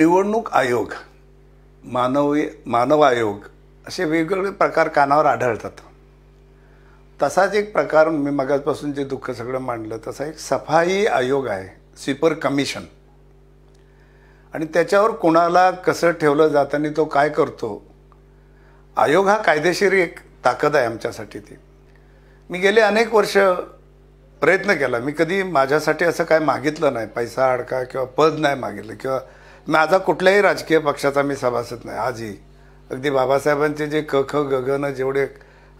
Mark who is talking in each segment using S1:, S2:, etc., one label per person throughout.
S1: निवडणूक आयोग मानवी मानव आयोग असे वेगवेगळे प्रकार कानावर आढळतात तसाच एक प्रकार मी मगाजपासून जे दुःख सगळं मांडलं तसा एक सफाई आयोग आहे स्वीपर कमिशन आणि त्याच्यावर कोणाला कसं ठेवलं जातं आणि तो काय करतो आयोग हा कायदेशीर एक ताकद आहे आमच्यासाठी ती मी गेले अनेक वर्ष प्रयत्न केला मी कधी माझ्यासाठी असं काय मागितलं नाही पैसा अडका किंवा पद नाही मागितलं किंवा माझा कुठल्याही राजकीय पक्षाचा मी सभासद नाही आजही अगदी बाबासाहेबांचे जे क ख गगन जेवढे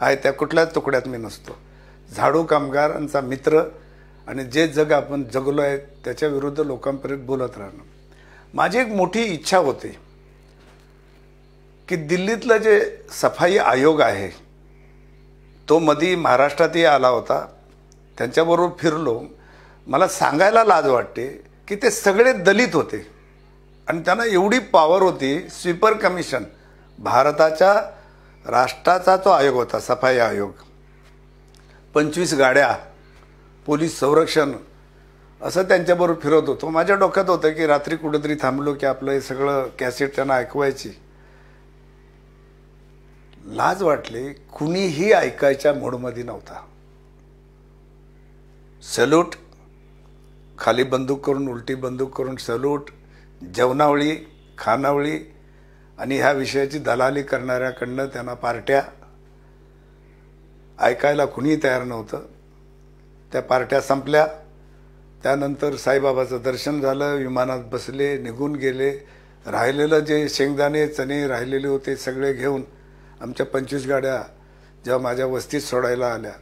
S1: आहे त्या कुठल्याच तुकड्यात मी नसतो झाडू कामगारांचा मित्र आणि जे जग आपण जगलो आहे त्याच्याविरुद्ध लोकांपर्यंत बोलत राहणं माझी एक मोठी इच्छा होती की दिल्लीतलं जे सफाई आयोग आहे तो मधी महाराष्ट्रातही आला होता त्यांच्याबरोबर फिरलो मला सांगायला लाज वाटते की ते सगळे दलित होते आणि त्यांना एवढी पॉवर होती स्वीपर कमिशन भारताच्या राष्ट्राचा तो आयोग होता सफाई आयोग पंचवीस गाड्या पोलीस संरक्षण असं त्यांच्याबरोबर फिरत होतो माझ्या डोक्यात होतं की रात्री कुठेतरी थांबलो की आपलं हे सगळं कॅसेट त्यांना ऐकवायची लाज वाटली कुणीही ऐकायच्या मोडमध्ये नव्हता सल्यूट खाली बंदूक करून उलटी बंदूक करून सल्यूट जेवणावळी खानावळी आणि ह्या विषयाची दलाली करणाऱ्याकडनं त्यांना पार्ट्या ऐकायला कुणीही तयार नव्हतं त्या पार्ट्या संपल्या त्यानंतर साईबाबाचं दर्शन झालं विमानात बसले निघून गेले राहिलेलं जे शेंगदाणे चणे राहिलेले होते सगळे घेऊन आमच्या पंचवीस गाड्या जेव्हा माझ्या वस्तीत सोडायला आल्या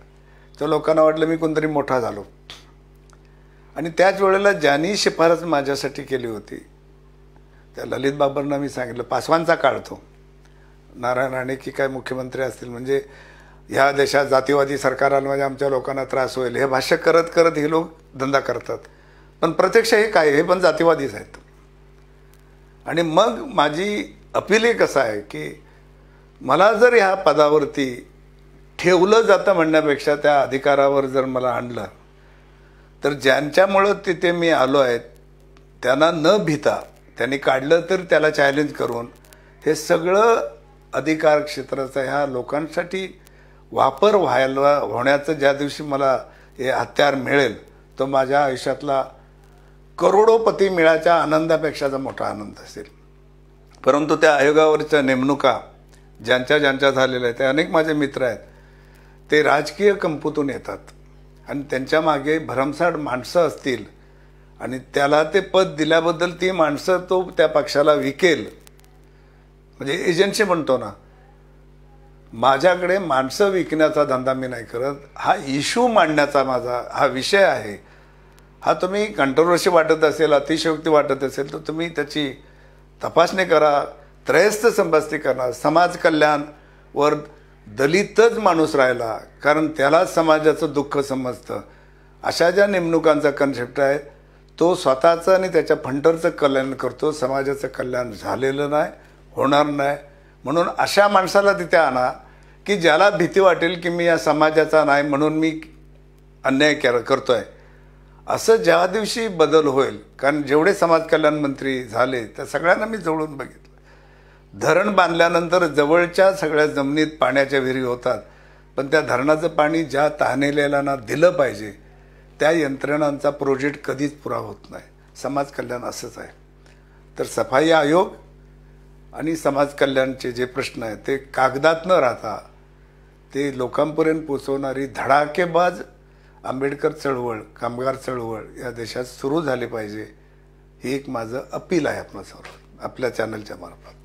S1: तर लोकांना वाटलं मी कोणतरी मोठा झालो आणि त्याच वेळेला ज्यांनी शिफारस माझ्यासाठी केली होती त्या ललित बाबरना मी सांगितलं पासवानचा काळ तो नारायण राणे की काय मुख्यमंत्री असतील म्हणजे ह्या देशात जातीवादी सरकार आलं म्हणजे आमच्या लोकांना त्रास होईल हे भाष्य करत करत हे लोक धंदा करतात पण प्रत्यक्ष हे काय हे पण जातीवादीच आहेत आणि मग माझी अपील एक कसं आहे की मला जर ह्या पदावरती ठेवलं जातं म्हणण्यापेक्षा त्या अधिकारावर जर मला आणलं तर ज्यांच्यामुळं तिथे मी आलो आहे त्यांना न भिता त्यांनी काढलं तर त्याला चॅलेंज करून हे सगळं अधिकार क्षेत्राचा ह्या लोकांसाठी वापर व्हायला होण्याचं ज्या दिवशी मला हे हत्यार मिळेल तो माझ्या आयुष्यातला करोडोपती मिळायच्या आनंदापेक्षाचा मोठा आनंद असेल परंतु त्या आयोगावरच्या नेमणुका ज्यांच्या ज्यांच्या झालेल्या आहेत त्या अनेक माझे मित्र आहेत ते राजकीय कंपूतून येतात आणि त्यांच्या मागे भरमसाठ माणसं असतील आणि त्याला ते पद दिल्याबद्दल ती माणसं तो त्या पक्षाला विकेल म्हणजे एजन्सी म्हणतो ना माझ्याकडे माणसं विकण्याचा धंदा मी नाही करत हा इश्यू मांडण्याचा माझा हा विषय आहे हा तुम्ही कंट्रोवर्सी वाटत असेल अतिशयोक्ती वाटत असेल तर तुम्ही त्याची तपासणी करा त्रयस्थ संपस्ती करा समाज कल्याणवर दलितच माणूस राहिला कारण त्यालाच समाजाचं दुःख समजतं अशा ज्या नेमणुकांचा कन्सेप्ट आहे तो स्वतःचं आणि त्याच्या फंटरचं कल्याण करतो समाजाचं कल्याण झालेलं नाही होणार नाही म्हणून अशा माणसाला तिथे आणा की ज्याला भीती वाटेल की मी या समाजाचा नाही म्हणून मी अन्याय कर करतो आहे असं ज्या दिवशी बदल होईल कारण जेवढे समाज कल्याण मंत्री झाले त्या सगळ्यांना मी जवळून बघितलं धरण बांधल्यानंतर जवळच्या सगळ्या जमिनीत पाण्याच्या विहिरी होतात पण त्या धरणाचं पाणी ज्या तहानेलेल्यांना दिलं पाहिजे त्या यंत्रणांचा प्रोजेक्ट कधीच पुरा होत नाही समाज कल्याण असंच आहे तर सफाई आयोग आणि समाज कल्याणचे जे प्रश्न आहेत ते कागदात न राहता ते लोकांपर्यंत पोचवणारी धडाकेबाज आंबेडकर चळवळ कामगार चळवळ या देशात सुरू झाली पाहिजे हे एक माझं अपील आहे आपल्यासमोर आपल्या चॅनलच्या मार्फत